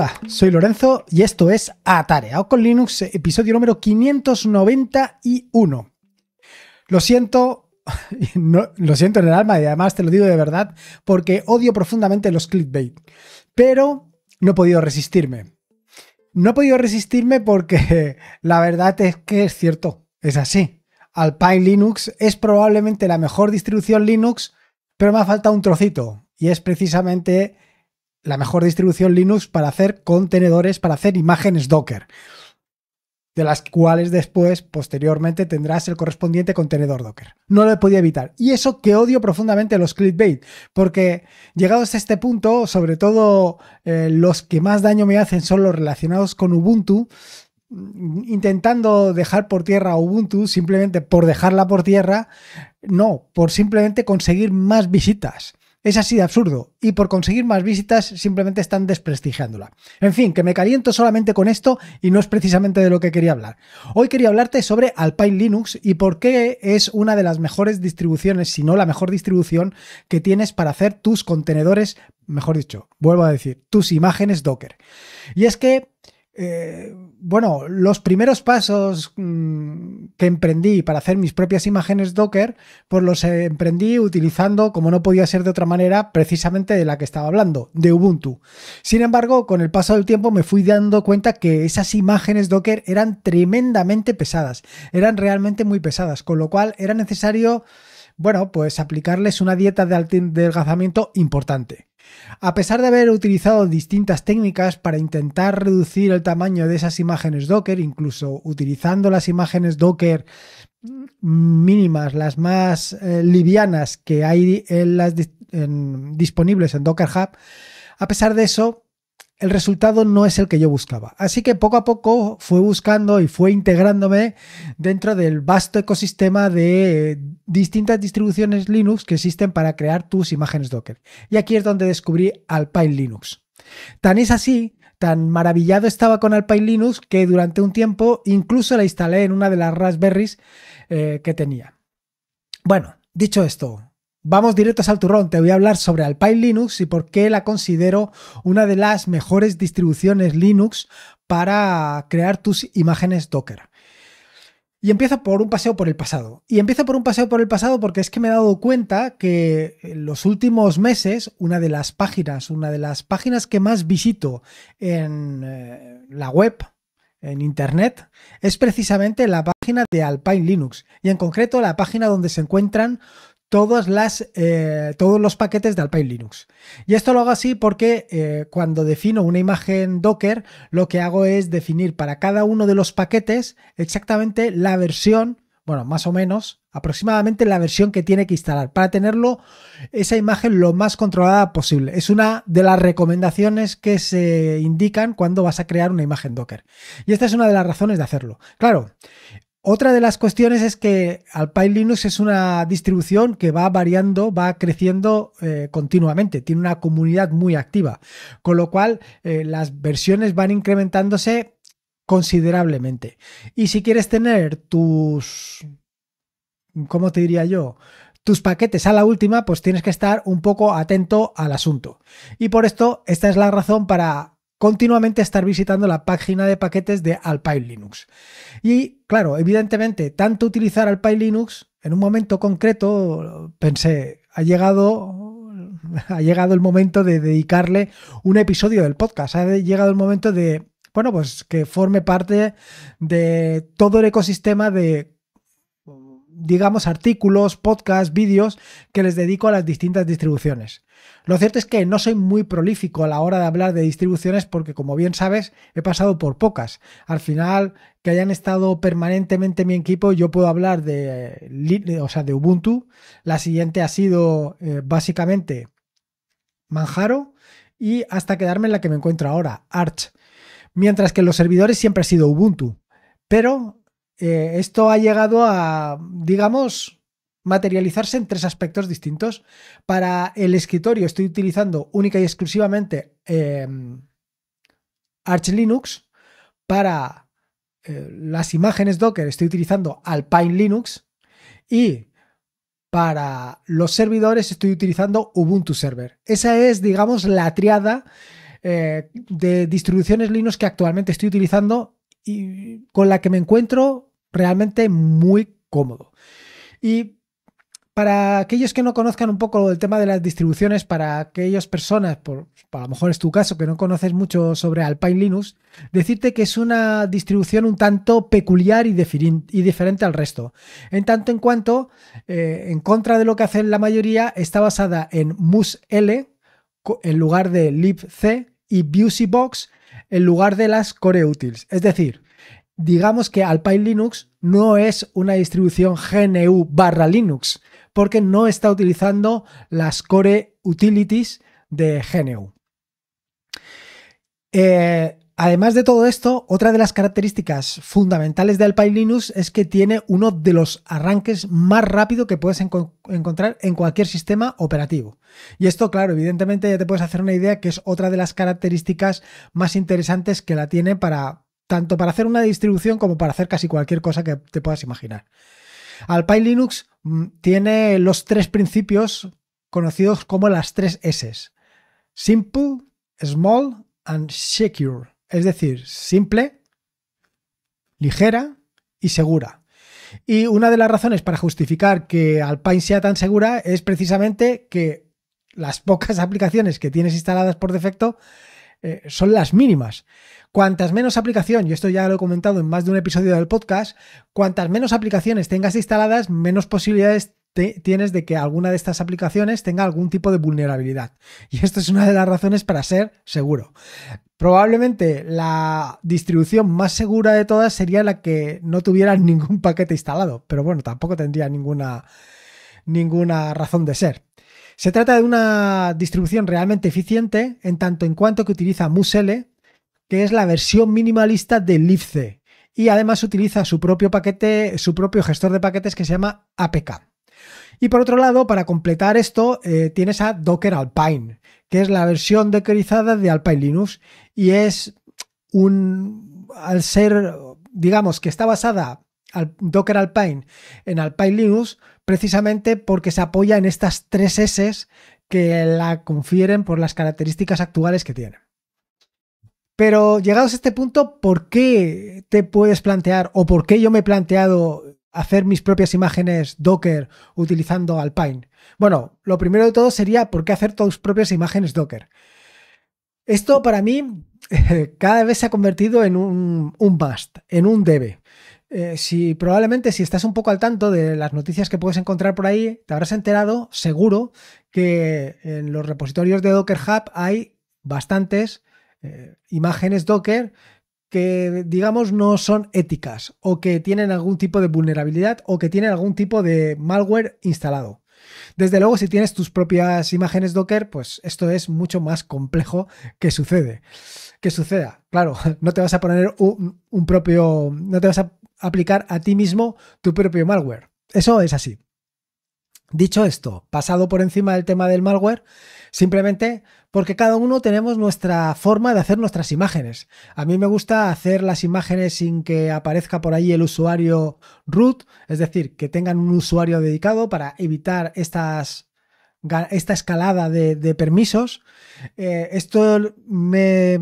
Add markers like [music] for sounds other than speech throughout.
Hola, soy Lorenzo y esto es Atareado con Linux, episodio número 591. Lo siento, [laughs] lo siento en el alma y además te lo digo de verdad porque odio profundamente los clickbait, pero no he podido resistirme. No he podido resistirme porque [laughs] la verdad es que es cierto, es así. Alpine Linux es probablemente la mejor distribución Linux, pero me ha faltado un trocito y es precisamente la mejor distribución Linux para hacer contenedores, para hacer imágenes Docker, de las cuales después, posteriormente, tendrás el correspondiente contenedor Docker. No lo he podido evitar. Y eso que odio profundamente los clickbait, porque llegados a este punto, sobre todo eh, los que más daño me hacen son los relacionados con Ubuntu, mm, intentando dejar por tierra Ubuntu simplemente por dejarla por tierra, no, por simplemente conseguir más visitas. Es así de absurdo, y por conseguir más visitas simplemente están desprestigiándola. En fin, que me caliento solamente con esto y no es precisamente de lo que quería hablar. Hoy quería hablarte sobre Alpine Linux y por qué es una de las mejores distribuciones, si no la mejor distribución que tienes para hacer tus contenedores, mejor dicho, vuelvo a decir, tus imágenes Docker. Y es que eh, bueno, los primeros pasos mm, que emprendí para hacer mis propias imágenes Docker, pues los emprendí utilizando, como no podía ser de otra manera, precisamente de la que estaba hablando, de Ubuntu. Sin embargo, con el paso del tiempo me fui dando cuenta que esas imágenes Docker eran tremendamente pesadas, eran realmente muy pesadas, con lo cual era necesario, bueno, pues aplicarles una dieta de adelgazamiento importante. A pesar de haber utilizado distintas técnicas para intentar reducir el tamaño de esas imágenes Docker, incluso utilizando las imágenes Docker mínimas, las más eh, livianas que hay en las, disponibles en Docker Hub, a pesar de eso, el resultado no es el que yo buscaba. Así que poco a poco fue buscando y fue integrándome dentro del vasto ecosistema de distintas distribuciones Linux que existen para crear tus imágenes Docker. Y aquí es donde descubrí Alpine Linux. Tan es así, tan maravillado estaba con Alpine Linux que durante un tiempo incluso la instalé en una de las Raspberries eh, que tenía. Bueno, dicho esto, Vamos directos al turrón, te voy a hablar sobre Alpine Linux y por qué la considero una de las mejores distribuciones Linux para crear tus imágenes Docker. Y empiezo por un paseo por el pasado. Y empiezo por un paseo por el pasado porque es que me he dado cuenta que en los últimos meses, una de las páginas, una de las páginas que más visito en eh, la web, en internet, es precisamente la página de Alpine Linux. Y en concreto la página donde se encuentran las, eh, todos los paquetes de Alpine Linux. Y esto lo hago así porque eh, cuando defino una imagen Docker, lo que hago es definir para cada uno de los paquetes exactamente la versión, bueno, más o menos, aproximadamente la versión que tiene que instalar para tenerlo esa imagen lo más controlada posible. Es una de las recomendaciones que se indican cuando vas a crear una imagen Docker. Y esta es una de las razones de hacerlo. Claro, otra de las cuestiones es que Alpine Linux es una distribución que va variando, va creciendo eh, continuamente, tiene una comunidad muy activa, con lo cual eh, las versiones van incrementándose considerablemente. Y si quieres tener tus, ¿cómo te diría yo? Tus paquetes a la última, pues tienes que estar un poco atento al asunto. Y por esto, esta es la razón para continuamente estar visitando la página de paquetes de Alpine Linux. Y claro, evidentemente, tanto utilizar Alpine Linux, en un momento concreto pensé, ha llegado ha llegado el momento de dedicarle un episodio del podcast, ha llegado el momento de, bueno, pues que forme parte de todo el ecosistema de digamos artículos, podcasts, vídeos que les dedico a las distintas distribuciones. Lo cierto es que no soy muy prolífico a la hora de hablar de distribuciones porque, como bien sabes, he pasado por pocas. Al final, que hayan estado permanentemente en mi equipo, yo puedo hablar de, o sea, de Ubuntu. La siguiente ha sido eh, básicamente Manjaro y hasta quedarme en la que me encuentro ahora, Arch. Mientras que los servidores siempre ha sido Ubuntu. Pero eh, esto ha llegado a, digamos, materializarse en tres aspectos distintos. Para el escritorio estoy utilizando única y exclusivamente em, Arch Linux. Para eh, las imágenes Docker estoy utilizando Alpine Linux. Y para los servidores estoy utilizando Ubuntu Server. Esa es, digamos, la triada eh, de distribuciones Linux que actualmente estoy utilizando y con la que me encuentro realmente muy cómodo. Y para aquellos que no conozcan un poco el tema de las distribuciones, para aquellas personas, por, a lo mejor es tu caso, que no conoces mucho sobre Alpine Linux, decirte que es una distribución un tanto peculiar y, diferente al resto. En tanto en cuanto, eh, en contra de lo que hacen la mayoría, está basada en MusL en lugar de libc y Busybox en lugar de las coreutils. Es decir, digamos que Alpine Linux no es una distribución GNU barra Linux, porque no está utilizando las core utilities de GNU. Eh, además de todo esto, otra de las características fundamentales de Alpine Linux es que tiene uno de los arranques más rápido que puedes encontrar en cualquier sistema operativo. Y esto, claro, evidentemente ya te puedes hacer una idea que es otra de las características más interesantes que la tiene para tanto para hacer una distribución como para hacer casi cualquier cosa que te puedas imaginar. Alpine Linux Mm, tiene los tres principios conocidos como las tres S. Simple, small and secure. Es decir, simple, ligera y segura. Y una de las razones para justificar que Alpine sea tan segura es precisamente que las pocas [laughs] aplicaciones que tienes instaladas por defecto eh, son las mínimas. Cuantas menos aplicaciones y esto ya lo he comentado en más de un episodio del podcast, cuantas menos aplicaciones tengas instaladas, menos posibilidades tienes de que alguna de estas aplicaciones tenga algún tipo de vulnerabilidad. Y esto es una de las razones para ser seguro. Probablemente la distribución más segura de todas sería la que no tuviera [laughs] ningún paquete instalado, pero bueno, tampoco tendría ninguna, ninguna razón de ser. Se trata de una distribución realmente eficiente en tanto en cuanto que utiliza MUSELE, que es la versión minimalista de libc y además utiliza su propio paquete, su propio gestor de paquetes que se llama APK. Y por otro lado, para completar esto, eh, tienes a Docker Alpine, que es la versión dockerizada de Alpine Linux y es un al ser digamos que está basada al Docker Alpine en Alpine Linux, precisamente porque se apoya en estas tres S que la confieren por las características actuales que tiene. Pero llegados a este punto, ¿por qué te puedes plantear o por qué yo me he planteado hacer mis propias imágenes Docker utilizando Alpine? Bueno, lo primero de todo sería por qué hacer tus propias imágenes Docker. Esto para mí [laughs] eh, cada vez se ha convertido en un, un must, en un debe. Eh, si probablemente si estás un poco al tanto de las noticias que puedes encontrar por ahí, te habrás enterado, seguro, que en los repositorios de Docker Hub hay bastantes eh, imágenes Docker que, digamos, no son éticas o que tienen algún tipo de vulnerabilidad o que tienen algún tipo de malware instalado. Desde luego, si tienes tus propias imágenes Docker, pues esto es mucho más complejo que sucede. Que suceda. Claro, [laughs] no te vas a poner un, un propio. No te vas a aplicar a ti mismo tu propio malware. Eso es así. Dicho esto, pasado por encima del tema del malware, simplemente porque cada uno tenemos nuestra forma de hacer nuestras imágenes. A mí me gusta hacer las imágenes sin que aparezca por ahí el usuario root, es decir, que tengan un usuario dedicado para evitar estas, esta escalada de, permisos. Eh, esto me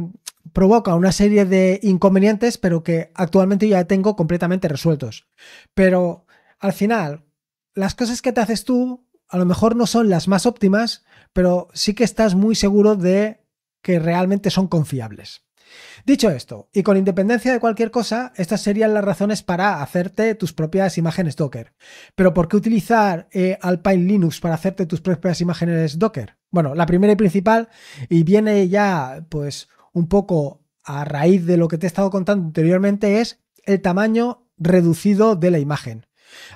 provoca una serie de inconvenientes, pero que actualmente ya tengo completamente resueltos. Pero al final, las cosas que te haces tú a lo mejor no son las más óptimas, pero sí que estás muy seguro de que realmente son confiables. Dicho esto, y con independencia de cualquier cosa, estas serían las razones para hacerte tus propias imágenes Docker. Pero ¿por qué utilizar eh, Alpine Linux para hacerte tus propias imágenes Docker? Bueno, la primera y principal, y viene ya pues un poco a raíz de lo que te he estado contando anteriormente, es el tamaño reducido de la imagen.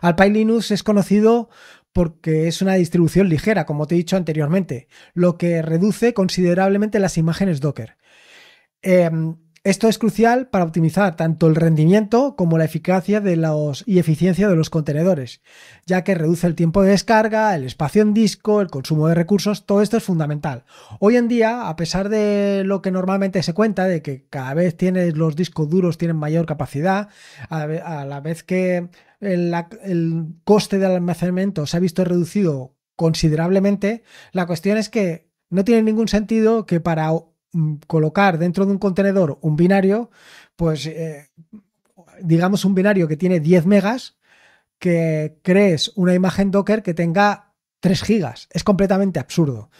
Alpine Linux es conocido porque es una distribución ligera, como te he dicho anteriormente, lo que reduce considerablemente las imágenes Docker. Em, esto es crucial para optimizar tanto el rendimiento como la eficacia de los, y eficiencia de los contenedores, ya que reduce el tiempo de descarga, el espacio en disco, el consumo de recursos, todo esto es fundamental. Hoy en día, a pesar de lo que normalmente se cuenta, de que cada vez tienes, los discos duros tienen mayor capacidad, a, la vez que el, coste del almacenamiento se ha visto reducido considerablemente, la cuestión es que no tiene ningún sentido que para colocar dentro de un contenedor un binario, pues eh, digamos un binario que tiene 10 megas, que crees una imagen Docker que tenga 3 gigas. Es completamente absurdo.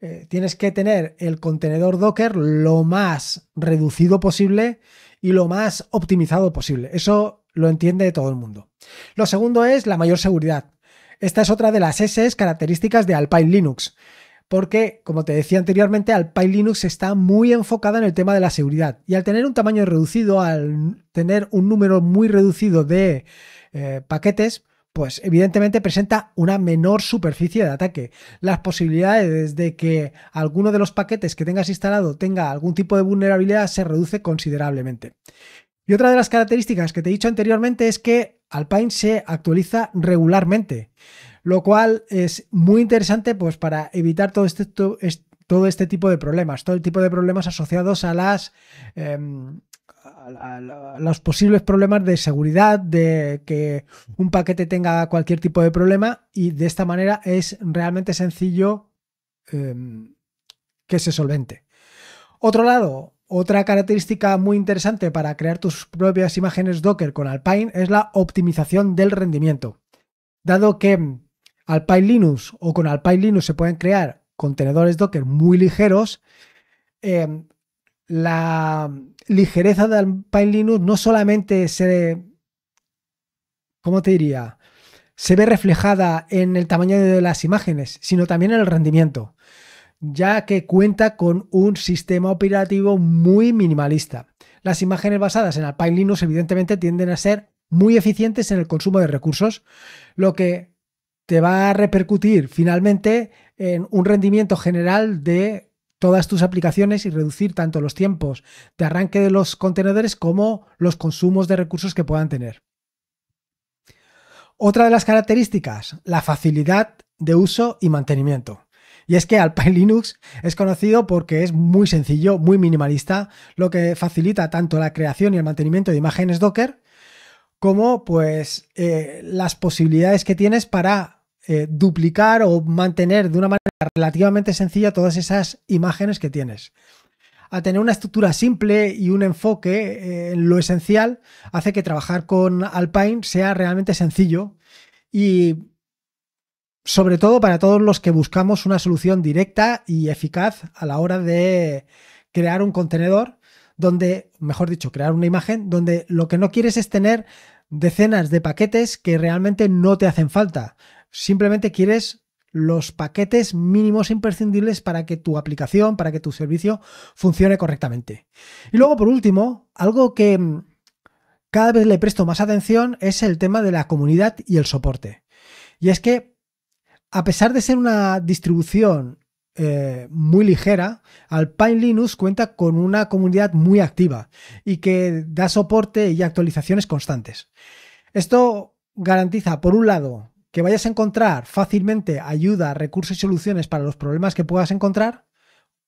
Eh, tienes que tener el contenedor Docker lo más reducido posible y lo más optimizado posible. Eso lo entiende todo el mundo. Lo segundo es la mayor seguridad. Esta es otra de las S características de Alpine Linux porque, como te decía anteriormente, Alpine Linux está muy enfocada en el tema de la seguridad. Y al tener un tamaño reducido, al tener un número muy reducido de eh, paquetes, pues evidentemente presenta una menor superficie de ataque. Las posibilidades de que alguno de los paquetes que tengas instalado tenga algún tipo de vulnerabilidad se reduce considerablemente. Y otra de las características que te he dicho anteriormente es que Alpine se actualiza regularmente, lo cual es muy interesante pues, para evitar todo este, todo este tipo de problemas, todo el tipo de problemas asociados a las... Em, los posibles problemas de seguridad, de que un paquete tenga cualquier tipo de problema y de esta manera es realmente sencillo em, que se solvente. Otro lado, otra característica muy interesante para crear tus propias imágenes Docker con Alpine es la optimización del rendimiento. Dado que Alpine Linux o con Alpine Linux se pueden crear contenedores Docker muy ligeros, em, la ligereza de Alpine Linux no solamente se... ¿Cómo te diría? Se ve reflejada en el tamaño de las imágenes, sino también en el rendimiento ya que cuenta con un sistema operativo muy minimalista. Las imágenes basadas en Alpine Linux evidentemente tienden a ser muy eficientes en el consumo de recursos, lo que te va a repercutir finalmente en un rendimiento general de todas tus aplicaciones y reducir tanto los tiempos de arranque de los contenedores como los consumos de recursos que puedan tener. Otra de las características, la facilidad de uso y mantenimiento. Y es que Alpine [laughs] Linux es conocido porque es muy sencillo, muy minimalista, lo que facilita tanto la creación y el mantenimiento de imágenes Docker, como pues eh, las posibilidades que tienes para eh, duplicar o mantener de una manera relativamente sencilla todas esas imágenes que tienes. A tener una estructura simple y un enfoque eh, en lo esencial, hace que trabajar con Alpine sea realmente sencillo y sobre todo para todos los que buscamos una solución directa y eficaz a la hora de crear un contenedor donde, mejor dicho, crear una imagen donde lo que no quieres es tener decenas de paquetes que realmente no te hacen falta. Simplemente quieres los paquetes mínimos imprescindibles para que tu aplicación, para que tu servicio funcione correctamente. Y luego, por último, algo que cada vez le presto más atención es el tema de la comunidad y el soporte. Y es que a pesar de ser una distribución eh, muy ligera, Alpine Linux cuenta con una comunidad muy activa y que da soporte y actualizaciones constantes. Esto garantiza, por un lado, que vayas a encontrar fácilmente ayuda, recursos y soluciones para los problemas que puedas encontrar,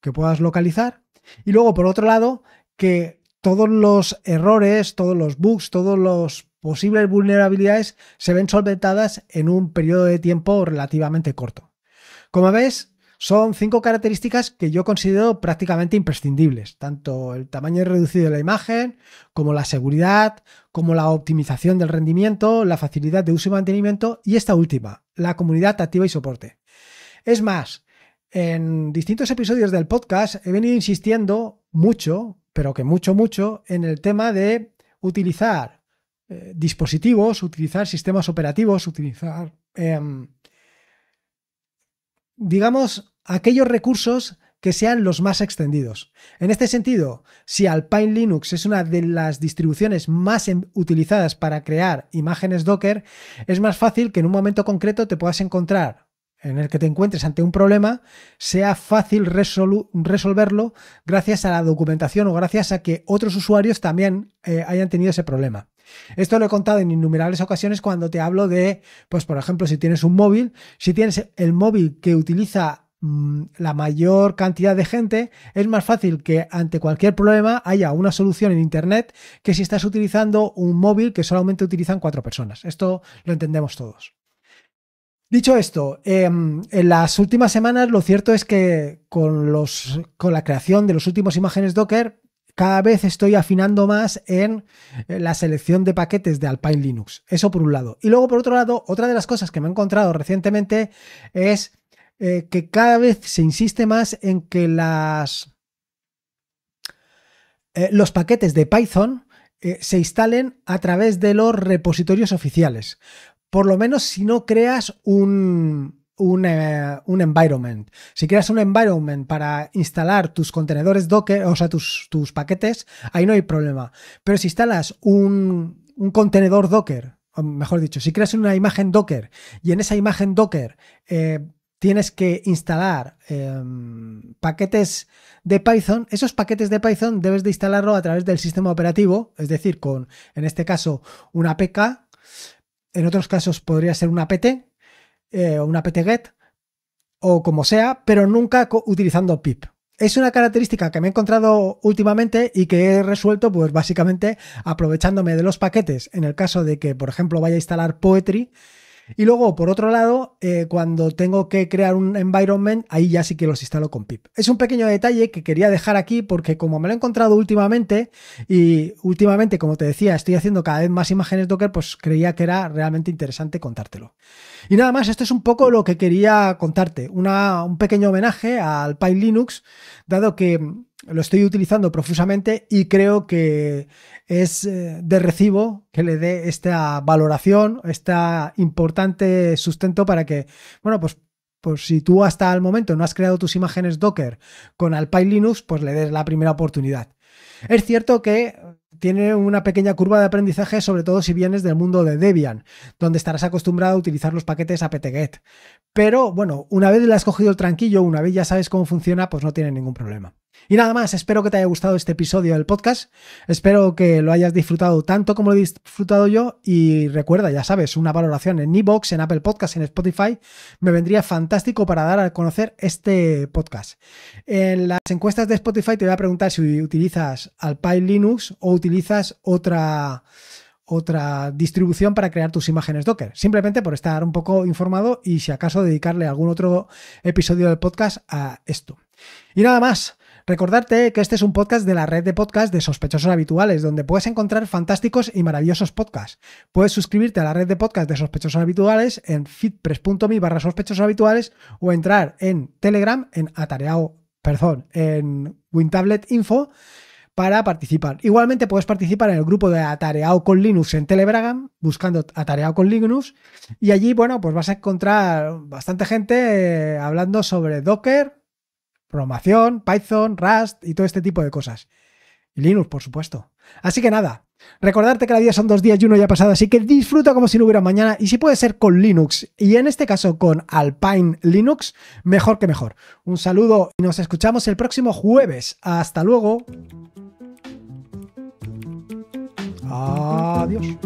que puedas localizar, y luego, por otro lado, que todos los errores, todos los bugs, todos los posibles vulnerabilidades se ven solventadas en un periodo de tiempo relativamente corto. Como ves, son cinco características que yo considero prácticamente imprescindibles, tanto el tamaño reducido de la imagen, como la seguridad, como la optimización del rendimiento, la facilidad de uso y mantenimiento y esta última, la comunidad activa y soporte. Es más, en distintos episodios del podcast he venido insistiendo mucho, pero que mucho, mucho, en el tema de utilizar eh, dispositivos, utilizar sistemas operativos, utilizar, em, digamos, aquellos recursos que sean los más extendidos. En este sentido, si Alpine Linux es una de las distribuciones más utilizadas para crear imágenes Docker, es más fácil que en un momento concreto te puedas encontrar en el que te encuentres ante un problema, sea fácil resolverlo gracias a la documentación o gracias a que otros usuarios también eh, hayan tenido ese problema. Esto lo he contado en innumerables ocasiones cuando te hablo de, pues por ejemplo, si tienes un móvil, si tienes el móvil que utiliza mm, la mayor cantidad de gente, es más fácil que ante cualquier problema haya una solución en Internet que si estás utilizando un móvil que solamente utilizan cuatro personas. Esto lo entendemos todos. Dicho esto, em, en las últimas semanas lo cierto es que con, con la creación de los últimos imágenes Docker, cada vez estoy afinando más en eh, la selección de paquetes de Alpine Linux. Eso por un lado. Y luego, por otro lado, otra de las cosas que me he encontrado recientemente es eh, que cada vez se insiste más en que eh, los paquetes de Python se instalen a través de los repositorios oficiales. Por lo menos si no creas un, eh, un, environment. Si creas un environment para instalar tus contenedores Docker, o sea, tus, paquetes, ahí no hay problema. Pero si instalas un, un contenedor Docker, o mejor dicho, si creas una imagen Docker y en esa imagen Docker eh, tienes que instalar em, paquetes de Python, esos paquetes de Python debes de instalarlo a través del sistema operativo, es decir, con, en este caso, una PK en otros casos podría ser una PT, eh, una PTGET o como sea, pero nunca utilizando pip. Es una característica que me he encontrado últimamente y que he resuelto, pues básicamente aprovechándome de los paquetes. En el caso de que, por ejemplo, vaya a instalar Poetry, y luego, por otro lado, eh, cuando tengo que crear un environment, ahí ya sí que los instalo con pip. Es un pequeño detalle que quería dejar aquí porque como me lo he encontrado últimamente y últimamente, como te decía, estoy haciendo cada vez más imágenes Docker, pues creía que era realmente interesante contártelo. Y nada más, esto es un poco lo que quería contarte. un pequeño homenaje al PyLinux, Linux, dado que lo estoy utilizando profusamente y creo que es eh, de recibo que le dé esta valoración, este importante sustento para que, bueno, pues, pues si tú hasta el momento no has creado tus imágenes Docker con Alpine Linux, pues le des la primera oportunidad. Es cierto que tiene una pequeña curva de aprendizaje, sobre todo si vienes del mundo de Debian, donde estarás acostumbrado a utilizar los paquetes apt-get. Pero bueno, una vez le has cogido el tranquillo, una vez ya sabes cómo funciona, pues no tiene ningún problema. Y nada más, espero que te haya gustado este episodio del podcast, espero que lo hayas disfrutado tanto como lo he disfrutado yo y recuerda, ya sabes, una valoración en iVoox, en Apple Podcasts, en Spotify, me vendría fantástico para dar a conocer este podcast. En las encuestas de Spotify te voy a preguntar si utilizas Alpine Linux o utilizas otra otra distribución para crear tus imágenes Docker. Simplemente por estar un poco informado y si acaso dedicarle algún otro episodio del podcast a esto. Y nada más. Recordarte que este es un podcast de la red de podcasts de sospechosos habituales, donde puedes encontrar fantásticos y maravillosos podcasts. Puedes suscribirte a la red de podcasts de sospechosos habituales en fitpress.me barra sospechosos habituales o entrar en Telegram, en Atareao, perdón, en Wintablet Info para participar. Igualmente puedes participar en el grupo de Atareado con Linux en Telegram, buscando Atareado con Linux, y allí, bueno, pues vas a encontrar bastante gente eh, hablando sobre Docker, Programación, Python, Rust y todo este tipo de cosas. Y Linux, por supuesto. Así que nada, recordarte que la día son dos días y uno ya pasado, así que disfruta como si no hubiera mañana y si puede ser con Linux y en este caso con Alpine Linux, mejor que mejor. Un saludo y nos escuchamos el próximo jueves. Hasta luego. Adiós.